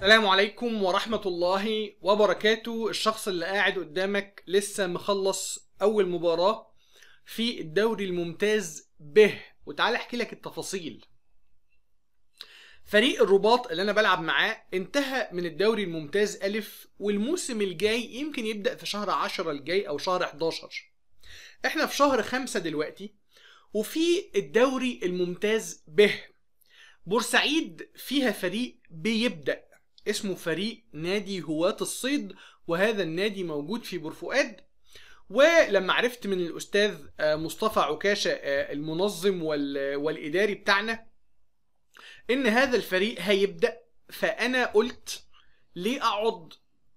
السلام عليكم ورحمة الله وبركاته الشخص اللي قاعد قدامك لسه مخلص أول مباراة في الدوري الممتاز به وتعالى احكي لك التفاصيل فريق الرباط اللي انا بلعب معاه انتهى من الدوري الممتاز الف والموسم الجاي يمكن يبدا في شهر 10 الجاي او شهر 11 احنا في شهر 5 دلوقتي وفي الدوري الممتاز به بورسعيد فيها فريق بيبدا اسمه فريق نادي هواة الصيد وهذا النادي موجود في بورفؤاد ولما عرفت من الاستاذ آه، مصطفى عكاشه آه، المنظم والاداري بتاعنا ان هذا الفريق هيبدا فانا قلت ليه اقعد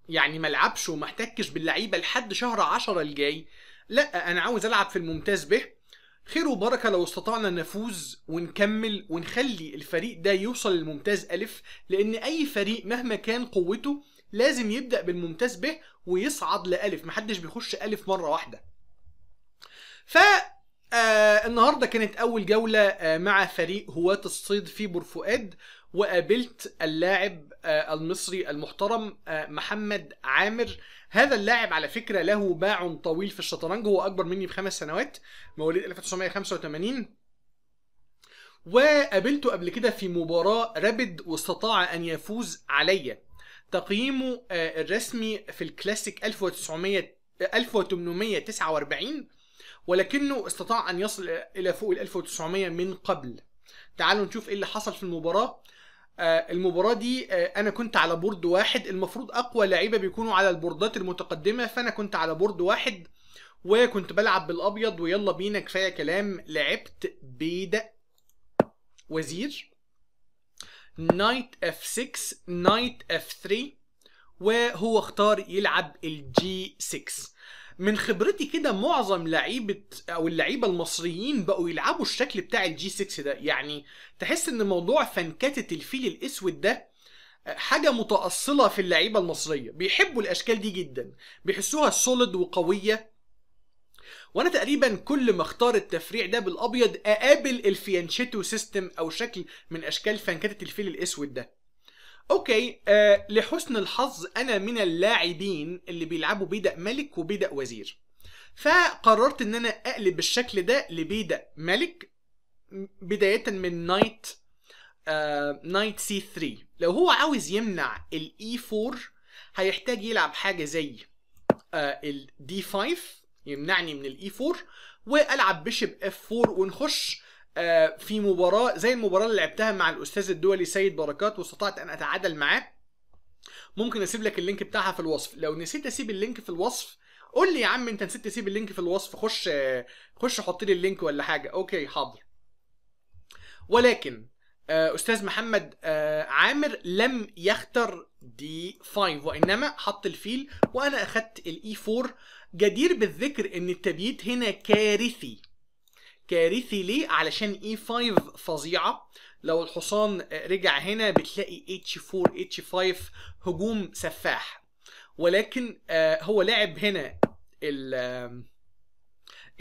يعني ملعبش ومحتكش باللعيبه لحد شهر 10 الجاي لا انا عاوز العب في الممتاز به خير وبركه لو استطعنا نفوز ونكمل ونخلي الفريق ده يوصل للممتاز ألف لأن أي فريق مهما كان قوته لازم يبدأ بالممتاز به ويصعد لألف محدش بيخش ألف مرة واحدة ف آه النهارده كانت أول جولة آه مع فريق هواة الصيد في بورفؤاد وقابلت اللاعب آه، المصري المحترم آه، محمد عامر هذا اللاعب على فكره له باع طويل في الشطرنج هو اكبر مني بخمس سنوات مواليد 1985 وقابلته قبل كده في مباراه رابد واستطاع ان يفوز عليا تقييمه آه، الرسمي في الكلاسيك 1900 1849 ولكنه استطاع ان يصل الى فوق ال 1900 من قبل تعالوا نشوف ايه اللي حصل في المباراه آه، المباراه دي آه، انا كنت على بورد واحد المفروض اقوى لعيبه بيكونوا على البوردات المتقدمه فانا كنت على بورد واحد وكنت بلعب بالابيض ويلا بينا كفايه كلام لعبت بيدا وزير نايت اف 6 نايت اف 3 وهو اختار يلعب الجي 6 من خبرتي كده معظم لعيبه او اللعيبه المصريين بقوا يلعبوا الشكل بتاع الجي 6 ده يعني تحس ان موضوع فنكته الفيل الاسود ده حاجه متاصله في اللعيبه المصريه بيحبوا الاشكال دي جدا بيحسوها سوليد وقويه وانا تقريبا كل ما اختار التفريع ده بالابيض اقابل الفيانشيتو سيستم او شكل من اشكال فنكته الفيل الاسود ده اوكي آه لحسن الحظ انا من اللاعبين اللي بيلعبوا بيدق ملك وبيدق وزير فقررت ان انا اقلب الشكل ده لبيدق ملك بدايه من نايت آه نايت سي 3 لو هو عاوز يمنع الاي 4 e هيحتاج يلعب حاجه زي آه الدي 5 يمنعني من الاي 4 e والعب بشب اف 4 ونخش آه، في مباراه زي المباراه اللي لعبتها مع الاستاذ الدولي سيد بركات واستطعت ان اتعادل معاه ممكن اسيب لك اللينك بتاعها في الوصف لو نسيت اسيب اللينك في الوصف قول لي يا عم انت نسيت تسيب اللينك في الوصف خش خش حط لي اللينك ولا حاجه اوكي حاضر ولكن آه، استاذ محمد آه، عامر لم يختر دي 5 وانما حط الفيل وانا اخدت الاي 4 e جدير بالذكر ان التبييت هنا كارثي كارثي ليه علشان e 5 فظيعه لو الحصان رجع هنا بتلاقي اتش 4 اتش 5 هجوم سفاح ولكن آه، هو لعب هنا ال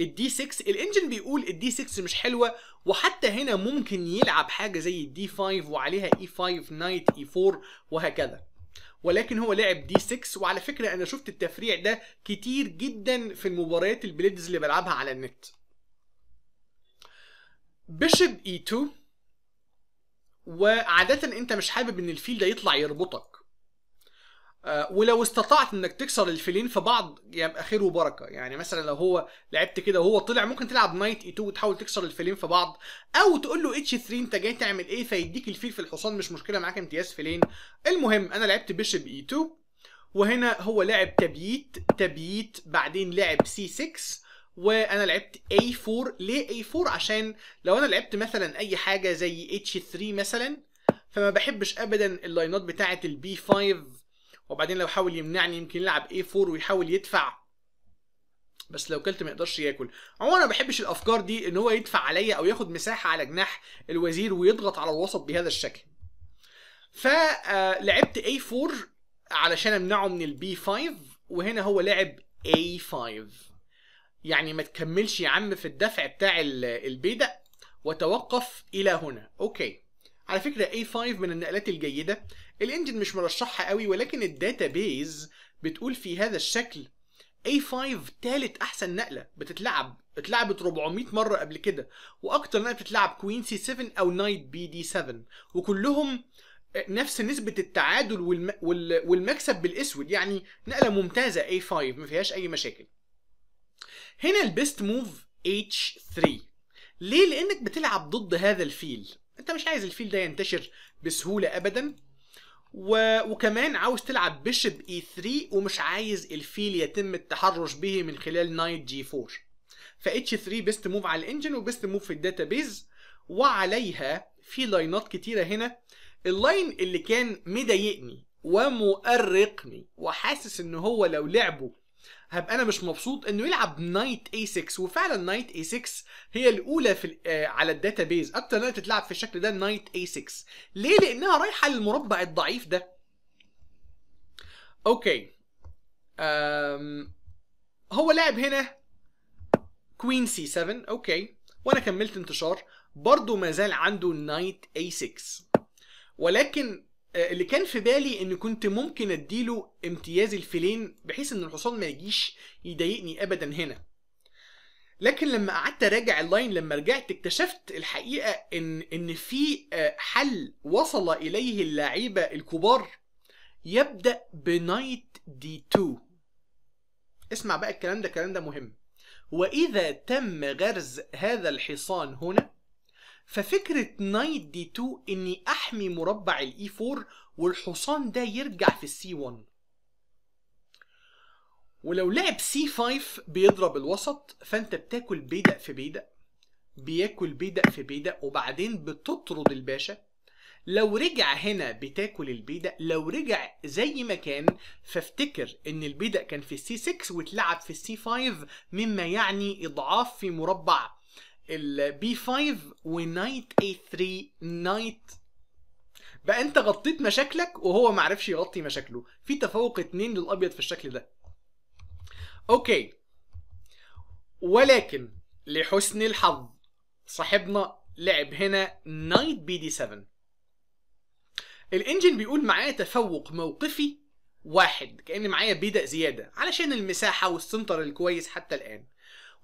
الدي 6 الانجن بيقول الدي 6 مش حلوه وحتى هنا ممكن يلعب حاجه زي الدي 5 وعليها اي 5 نايت اي 4 وهكذا ولكن هو لعب دي 6 وعلى فكره انا شفت التفريع ده كتير جدا في المباريات البليدز اللي بلعبها على النت بشب e2 وعادة انت مش حابب ان الفيل ده يطلع يربطك آه، ولو استطعت انك تكسر الفيلين في بعض يبقى خير وبركه يعني مثلا لو هو لعبت كده وهو طلع ممكن تلعب نايت اي 2 وتحاول تكسر الفيلين في بعض او تقول له اتش 3 انت جاي تعمل ايه فيديك الفيل في الحصان مش مشكله معاك امتياز فيلين المهم انا لعبت بيشب اي e 2 وهنا هو لعب تبييت تبييت بعدين لعب سي 6 وانا لعبت A4 ليه A4 عشان لو انا لعبت مثلا اي حاجه زي H3 مثلا فما بحبش ابدا اللاينات بتاعه b 5 وبعدين لو حاول يمنعني يمكن يلعب A4 ويحاول يدفع بس لو كلت ما يقدرش ياكل عموما انا ما بحبش الافكار دي ان هو يدفع عليا او ياخد مساحه على جناح الوزير ويضغط على الوسط بهذا الشكل فلعبت آه، A4 علشان امنعه من b 5 وهنا هو لعب A5 يعني ما تكملش يا عم في الدفع بتاع البيدق وتوقف الى هنا اوكي على فكره A5 من النقلات الجيده الانجن مش مرشحها قوي ولكن الداتا بيز بتقول في هذا الشكل A5 تالت احسن نقله بتتلعب اتلعبت 400 مره قبل كده واكتر نقله بتتلعب كوين c 7 او نايت بي دي 7 وكلهم نفس نسبة التعادل والم... والمكسب بالاسود يعني نقلة ممتازة A5 ما فيهاش اي مشاكل هنا البيست موف H3 ليه؟ لأنك بتلعب ضد هذا الفيل أنت مش عايز الفيل ده ينتشر بسهولة أبدا و... وكمان عاوز تلعب بيشب E3 ومش عايز الفيل يتم التحرش به من خلال نايت جي 4 ف H3 بيست موف على الانجن وبيست موف في الداتابيز وعليها في لاينات كتيرة هنا اللاين اللي كان مضايقني ومؤرقني وحاسس ان هو لو لعبه هبقى انا مش مبسوط انه يلعب نايت اي 6 وفعلا نايت اي 6 هي الاولى في آه، على بيز اكتر نايت تتلعب في الشكل ده نايت اي 6 ليه لانها رايحه للمربع الضعيف ده اوكي أم هو لعب هنا كوين سي 7 اوكي وانا كملت انتشار برضه ما زال عنده نايت اي 6 ولكن آه، اللي كان في بالي ان كنت ممكن اديله امتياز الفيلين بحيث ان الحصان ما يجيش يضايقني ابدا هنا لكن لما قعدت اراجع اللاين لما رجعت اكتشفت الحقيقه ان ان في آه، حل وصل اليه اللعيبه الكبار يبدا بنايت دي 2 اسمع بقى الكلام ده الكلام ده مهم واذا تم غرز هذا الحصان هنا ففكرة نايت دي 2 اني احمي مربع الاي 4 والحصان ده يرجع في السي 1 ولو لعب سي 5 بيضرب الوسط فانت بتاكل بيدق في بيدق بياكل بيدق في بيدق وبعدين بتطرد الباشا لو رجع هنا بتاكل البيدق لو رجع زي ما كان فافتكر ان البيدق كان في السي 6 واتلعب في السي 5 مما يعني اضعاف في مربع البي 5 ونايت اي 3 نايت بقى انت غطيت مشاكلك وهو ما عرفش يغطي مشاكله في تفوق اتنين للابيض في الشكل ده اوكي ولكن لحسن الحظ صاحبنا لعب هنا نايت بي دي 7 الانجن بيقول معايا تفوق موقفي واحد كان معايا بدأ زياده علشان المساحه والسنتر الكويس حتى الان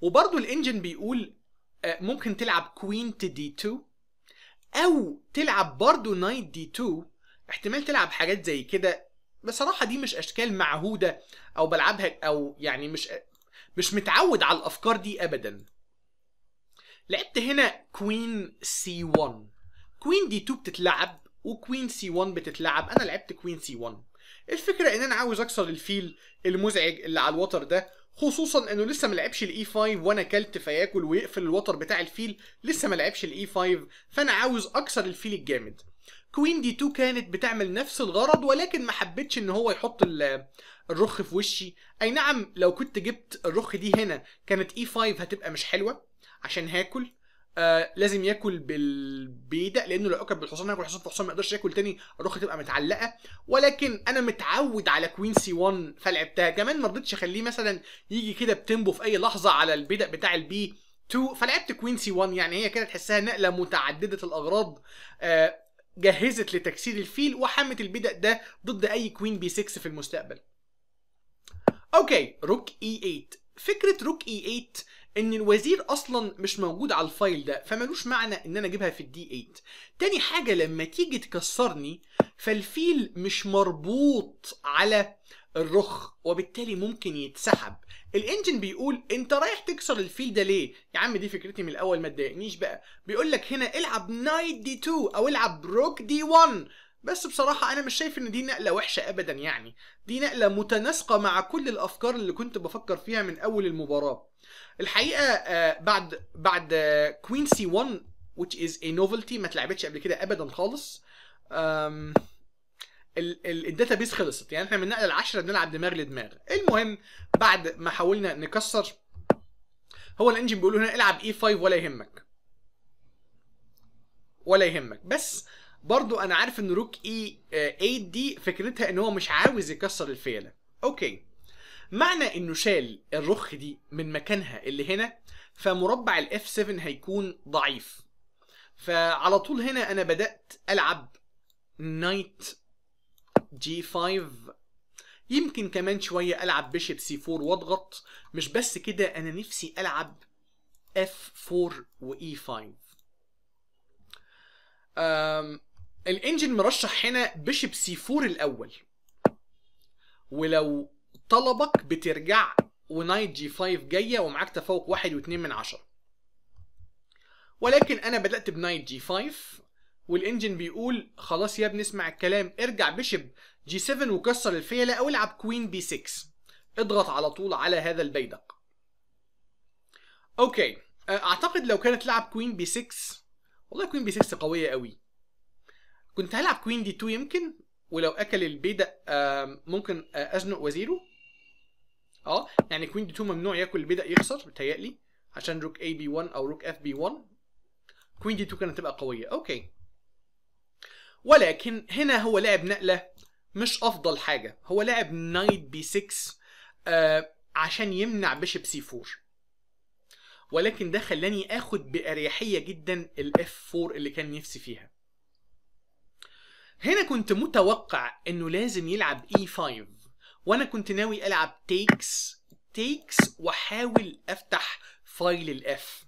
وبرضه الانجن بيقول آه، ممكن تلعب كوين تو دي 2 او تلعب برضو نايت دي 2 احتمال تلعب حاجات زي كده بصراحه دي مش اشكال معهوده او بلعبها او يعني مش مش متعود على الافكار دي ابدا لعبت هنا كوين سي 1 كوين دي 2 بتتلعب وكوين سي 1 بتتلعب انا لعبت كوين سي 1 الفكره ان انا عاوز اكسر الفيل المزعج اللي على الوتر ده خصوصا انه لسه ما لعبش الاي 5 e وانا كلت فياكل ويقفل الوتر بتاع الفيل لسه ما لعبش الاي 5 e فانا عاوز اكسر الفيل الجامد كوين دي 2 كانت بتعمل نفس الغرض ولكن ما حبيتش ان هو يحط الرخ في وشي اي نعم لو كنت جبت الرخ دي هنا كانت اي e 5 هتبقى مش حلوه عشان هاكل آه، لازم ياكل بالبيدق لانه لو اكل بالحصان هياكل حصان فالحصان ما يقدرش ياكل تاني الرخ تبقى متعلقه ولكن انا متعود على كوين سي 1 فلعبتها كمان ما رضيتش اخليه مثلا يجي كده بتمبو في اي لحظه على البيدق بتاع البي 2 فلعبت كوين سي 1 يعني هي كده تحسها نقله متعدده الاغراض آه، جهزت لتكسير الفيل وحمت البدأ ده ضد اي كوين بي 6 في المستقبل اوكي روك اي e 8 فكره روك اي e 8 ان الوزير اصلا مش موجود على الفايل ده فملوش معنى ان انا اجيبها في الدي 8 تاني حاجه لما تيجي تكسرني فالفيل مش مربوط على الرخ وبالتالي ممكن يتسحب الانجن بيقول انت رايح تكسر الفيل ده ليه يا عم دي فكرتي من الاول ما تضايقنيش بقى بيقول لك هنا العب نايت دي 2 او العب روك دي 1 بس بصراحة أنا مش شايف إن دي نقلة وحشة أبدا يعني، دي نقلة متناسقة مع كل الأفكار اللي كنت بفكر فيها من أول المباراة. الحقيقه آه، بعد بعد كوين سي 1 which is a novelty ما اتلعبتش قبل كده ابدا خالص الداتا بيس خلصت يعني احنا من نقل العشره بنلعب دماغ لدماغ المهم بعد ما حاولنا نكسر هو الانجن بيقول هنا العب اي e 5 ولا يهمك ولا يهمك بس برضو انا عارف ان روك e، اي آه، 8 دي فكرتها ان هو مش عاوز يكسر الفيله اوكي معنى انه شال الرخ دي من مكانها اللي هنا فمربع الاف 7 هيكون ضعيف فعلى طول هنا انا بدات العب نايت جي 5 يمكن كمان شويه العب بيشب سي 4 واضغط مش بس كده انا نفسي العب اف 4 واي 5 الانجن مرشح هنا بيشب سي 4 الاول ولو طلبك بترجع ونايت جي 5 جايه ومعاك تفوق واحد واتنين من عشرة ولكن انا بدات بنايت جي 5 والانجن بيقول خلاص يا ابني اسمع الكلام ارجع بشب جي 7 وكسر الفيله او العب كوين بي 6 اضغط على طول على هذا البيدق اوكي آه، اعتقد لو كانت لعب كوين بي 6 والله كوين بي 6 قويه قوي كنت هلعب كوين دي 2 يمكن ولو اكل البيدق ممكن آه، ازنق وزيره اه يعني كوين دي 2 ممنوع ياكل البيدق يخسر بتهيألي عشان روك اي بي 1 او روك اف بي 1 كوين دي 2 كانت تبقى قويه اوكي ولكن هنا هو لعب نقله مش افضل حاجه هو لعب نايت بي 6 آه، عشان يمنع بيشب سي 4 ولكن ده خلاني اخد باريحيه جدا الاف 4 اللي كان نفسي فيها هنا كنت متوقع انه لازم يلعب اي e 5 وانا كنت ناوي العب تيكس تيكس واحاول افتح فايل الاف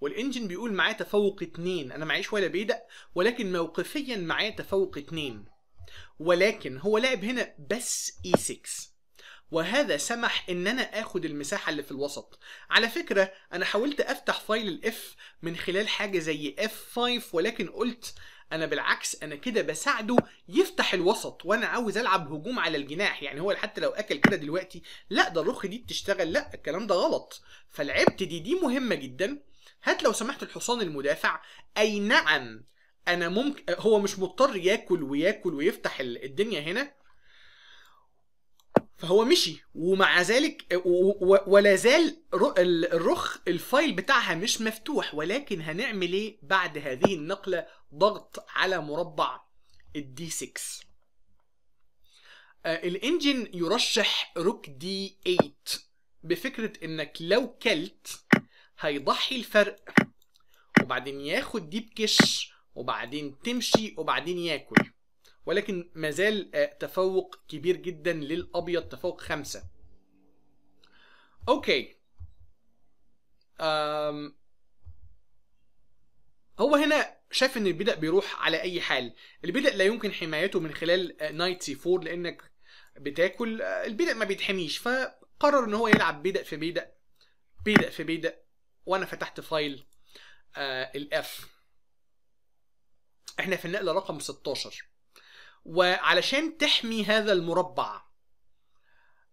والانجن بيقول معايا تفوق اتنين انا معيش ولا بيدق ولكن موقفيا معايا تفوق اتنين ولكن هو لعب هنا بس اي e 6 وهذا سمح ان انا اخد المساحة اللي في الوسط على فكرة انا حاولت افتح فايل الاف من خلال حاجة زي F5 ولكن قلت انا بالعكس انا كده بساعده يفتح الوسط وانا عاوز العب هجوم على الجناح يعني هو حتى لو اكل كده دلوقتي لا ده الرخ دي بتشتغل لا الكلام ده غلط فلعبت دي دي مهمه جدا هات لو سمحت الحصان المدافع اي نعم انا ممكن هو مش مضطر ياكل وياكل ويفتح الدنيا هنا فهو مشي ومع ذلك ولا زال الرخ الفايل بتاعها مش مفتوح ولكن هنعمل ايه بعد هذه النقله ضغط على مربع الدي 6 آه، الانجن يرشح روك دي 8 بفكره انك لو كلت هيضحي الفرق وبعدين ياخد ديب كش وبعدين تمشي وبعدين ياكل ولكن مازال آه، تفوق كبير جدا للابيض تفوق خمسة اوكي أم هو هنا شاف ان البدأ بيروح على اي حال البدأ لا يمكن حمايته من خلال آه، نايت سي 4 لانك بتاكل آه، البدأ ما بيتحميش فقرر ان هو يلعب بدأ في بدأ بدأ في بدأ وانا فتحت فايل الاف احنا في النقله رقم 16 وعلشان تحمي هذا المربع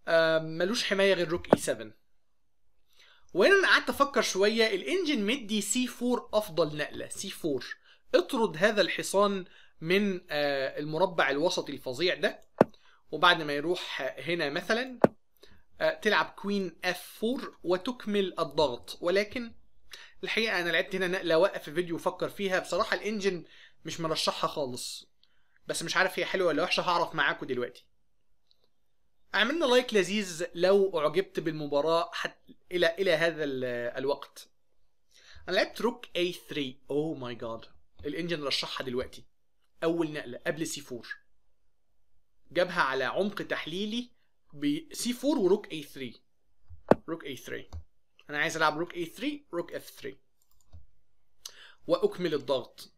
آه، ملوش حمايه غير روك اي e 7 وهنا انا قعدت افكر شويه الانجن مدي سي 4 افضل نقله سي 4 اطرد هذا الحصان من آه، المربع الوسطي الفظيع ده وبعد ما يروح هنا مثلا آه، تلعب كوين اف 4 وتكمل الضغط ولكن الحقيقه انا لعبت هنا نقله وقف فيديو وفكر فيها بصراحه الانجن مش مرشحها خالص بس مش عارف هي حلوه ولا وحشه هعرف معاكم دلوقتي اعملنا لايك لذيذ لو اعجبت بالمباراه حتى الى الى هذا الوقت انا لعبت روك اي 3 اوه ماي جاد الانجن رشحها دلوقتي اول نقله قبل سي 4 جابها على عمق تحليلي بسي 4 وروك اي 3 روك اي 3 انا عايز العب روك اي 3 روك اف 3 واكمل الضغط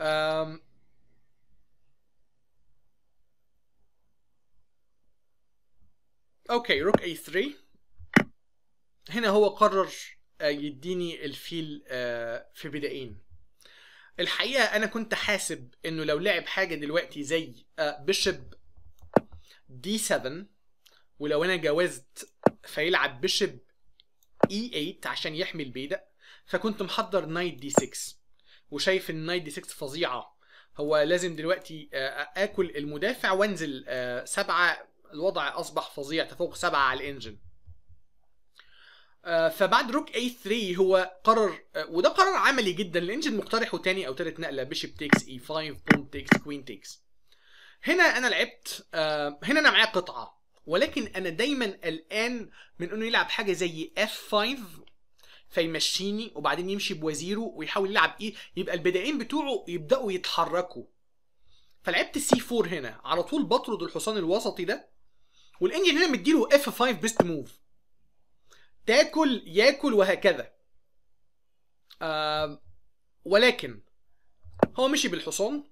أم اوكي روك اي 3 هنا هو قرر آه، يديني الفيل آه، في بدائين الحقيقه انا كنت حاسب انه لو لعب حاجه دلوقتي زي بيشب دي 7 ولو انا جاوزت فيلعب بيشب اي 8 عشان يحمي البيدق فكنت محضر نايت دي 6 وشايف ان 96 فظيعه هو لازم دلوقتي آه، آه، اكل المدافع وانزل آه، سبعه الوضع اصبح فظيع تفوق سبعه على الانجن فبعد روك اي 3 هو قرر وده قرار عملي جدا الانجن مقترحه تاني او تالت نقله بيشب تيكس اي 5 بون تيكس كوين تيكس هنا انا لعبت هنا انا معايا قطعه ولكن انا دايما قلقان من انه يلعب حاجه زي اف 5 فيمشيني وبعدين يمشي بوزيره ويحاول يلعب ايه يبقى البدائين بتوعه يبداوا يتحركوا فلعبت سي 4 هنا على طول بطرد الحصان الوسطي ده والانجن هنا مديله اف 5 بيست موف تاكل ياكل وهكذا آه ولكن هو مشي بالحصان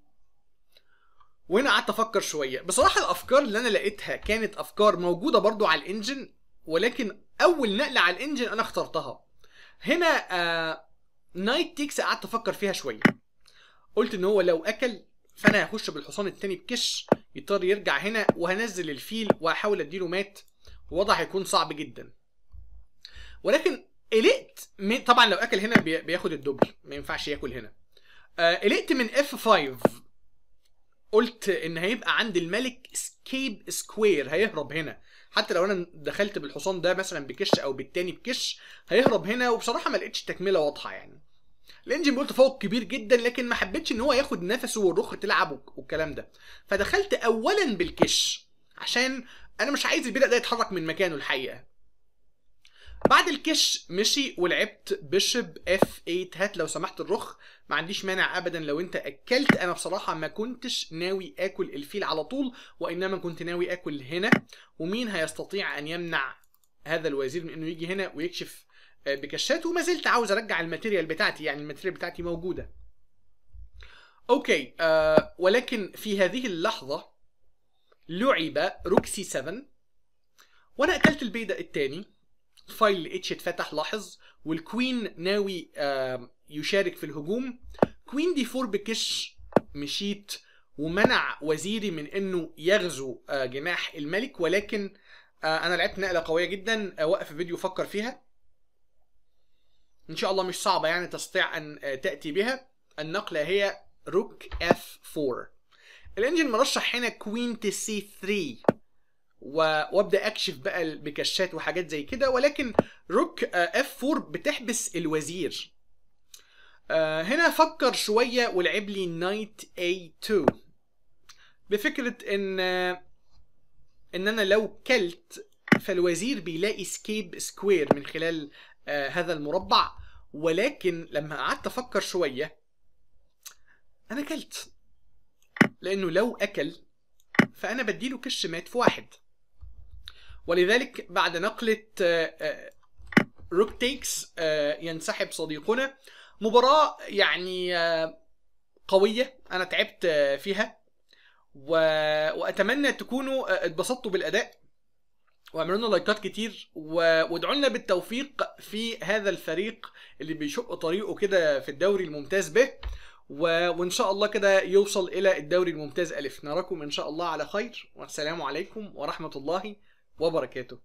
وهنا قعدت افكر شويه بصراحه الافكار اللي انا لقيتها كانت افكار موجوده برضو على الانجن ولكن اول نقله على الانجن انا اخترتها هنا آه نايت تيكس قعدت افكر فيها شويه قلت ان هو لو اكل فانا هخش بالحصان التاني بكش يضطر يرجع هنا وهنزل الفيل وهحاول اديله مات وضع هيكون صعب جدا ولكن قلقت من طبعا لو اكل هنا بياخد الدبل ما ينفعش ياكل هنا آه، قلقت من اف 5 قلت ان هيبقى عند الملك سكيب سكوير هيهرب هنا حتى لو انا دخلت بالحصان ده مثلا بكش او بالتاني بكش هيهرب هنا وبصراحه ما لقيتش تكمله واضحه يعني الانجن بيقول تفوق كبير جدا لكن ما حبيتش ان هو ياخد نفسه والرخ تلعب والكلام ده فدخلت اولا بالكش عشان انا مش عايز البيدق ده يتحرك من مكانه الحقيقه بعد الكش مشي ولعبت بيشب اف 8 هات لو سمحت الرخ ما عنديش مانع ابدا لو انت اكلت انا بصراحه ما كنتش ناوي اكل الفيل على طول وانما كنت ناوي اكل هنا ومين هيستطيع ان يمنع هذا الوزير من انه يجي هنا ويكشف آه، بكشات وما زلت عاوز ارجع الماتيريال بتاعتي يعني الماتيريال بتاعتي موجوده اوكي آه ولكن في هذه اللحظه لعب روكسي 7 وانا اكلت البيضه الثاني فايل اتش اتفتح لاحظ والكوين ناوي يشارك في الهجوم كوين دي 4 بكش مشيت ومنع وزيري من انه يغزو آه، جناح الملك ولكن آه، انا لعبت نقله قويه جدا آه، وقف فيديو فكر فيها ان شاء الله مش صعبه يعني تستطيع ان تاتي بها النقله هي روك اف 4 الانجن مرشح هنا كوين تي سي 3 وابدا اكشف بقى بكشات وحاجات زي كده ولكن روك اف آه، 4 بتحبس الوزير آه، هنا فكر شويه ولعب لي نايت اي 2 بفكره ان آه، ان انا لو كلت فالوزير بيلاقي سكيب سكوير من خلال هذا المربع ولكن لما قعدت افكر شويه انا كلت لانه لو اكل فانا بديله كش مات في واحد ولذلك بعد نقلة روك آه، تيكس آه، آه، ينسحب صديقنا مباراة يعني قوية أنا تعبت فيها وأتمنى تكونوا اتبسطتوا بالأداء واعملوا لنا لايكات كتير وادعوا لنا بالتوفيق في هذا الفريق اللي بيشق طريقه كده في الدوري الممتاز به و... وان شاء الله كده يوصل الى الدوري الممتاز الف نراكم ان شاء الله على خير والسلام عليكم ورحمه الله وبركاته